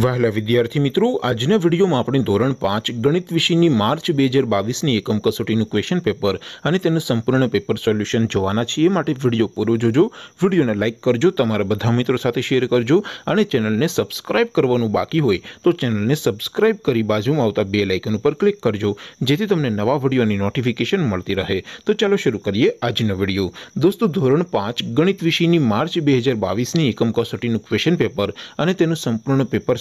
વહેલા વિદ્યાર્થી મિત્રો આજના વિડીયોમાં આપણે ધોરણ પાંચ ગણિત વિષયની માર્ચ બે હજાર બાવીસની એકમ કસોટીનું ક્વેશ્ચન પેપર અને તેનું સંપૂર્ણ પેપર સોલ્યુશન જોવાના છીએ માટે વિડીયો પૂરો જોજો વિડીયોને લાઇક કરજો તમારા બધા મિત્રો સાથે શેર કરજો અને ચેનલને સબસ્ક્રાઇબ કરવાનું બાકી હોય તો ચેનલને સબસ્ક્રાઇબ કરી બાજુમાં આવતા બે લાઇકન ઉપર ક્લિક કરજો જેથી તમને નવા વિડીયોની નોટિફિકેશન મળતી રહે તો ચાલો શરૂ કરીએ આજનો વિડીયો દોસ્તો ધોરણ પાંચ ગણિત વિષયની માર્ચ બે હજાર બાવીસની એકમ કસોટીનું ક્વેશ્ચન પેપર અને તેનું સંપૂર્ણ પેપર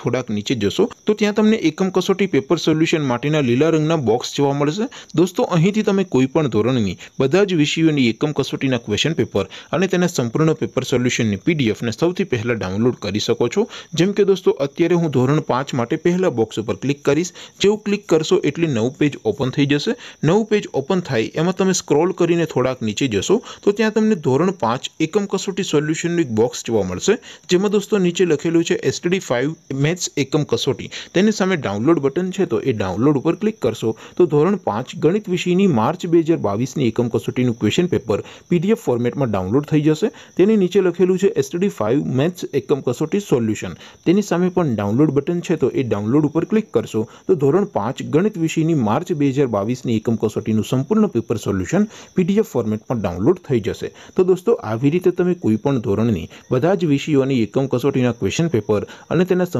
થોડક નીચે જજો તો ત્યાં તમને એકમ કસોટી પેપર સોલ્યુશન માટીના લીલા રંગના બોક્સ જોવા મળશે દોસ્તો અહીંથી તમે કોઈપણ ધોરણની બધા જ વિષયોની એકમ કસોટીના ક્વેશ્ચન પેપર અને તેના સંપૂર્ણ પેપર સોલ્યુશનની પીડીએફ ને સૌથી પહેલા ડાઉનલોડ કરી શકો છો જેમ કે દોસ્તો અત્યારે હું ધોરણ 5 માટે પહેલા બોક્સ પર ક્લિક કરશો જેવું ક્લિક કરશો એટલે નવ પેજ ઓપન થઈ જશે નવ પેજ ઓપન થઈ એમાં તમે સ્ક્રોલ કરીને થોડક નીચે જશો તો ત્યાં તમને ધોરણ 5 એકમ કસોટી સોલ્યુશનનો એક બોક્સ જોવા મળશે જેમાં દોસ્તો નીચે લખેલું છે STD 5 મેથ્સ એકમ કસોટી તેની સામે ડાઉનલોડ બટન છે તો એ ડાઉનલોડ ઉપર ક્લિક કરશો તો ધોરણ 5 ગણિત વિષયની માર્ચ 2022 ની એકમ કસોટી નું ક્વેશ્ચન પેપર પીડીએફ ફોર્મેટમાં ડાઉનલોડ થઈ જશે તેની નીચે લખેલું છે STD 5 મેથ્સ એકમ કસોટી સોલ્યુશન તેની સામે પણ ડાઉનલોડ બટન છે તો એ ડાઉનલોડ ઉપર ક્લિક કરશો તો ધોરણ 5 ગણિત વિષયની માર્ચ 2022 ની એકમ કસોટી નું સંપૂર્ણ પેપર સોલ્યુશન પીડીએફ ફોર્મેટમાં ડાઉનલોડ થઈ જશે તો દોસ્તો આ વિ રીતે તમે કોઈ પણ ધોરણની બધા જ વિષયોની એકમ કસોટીના ક્વેશ્ચન પેપર અને તેના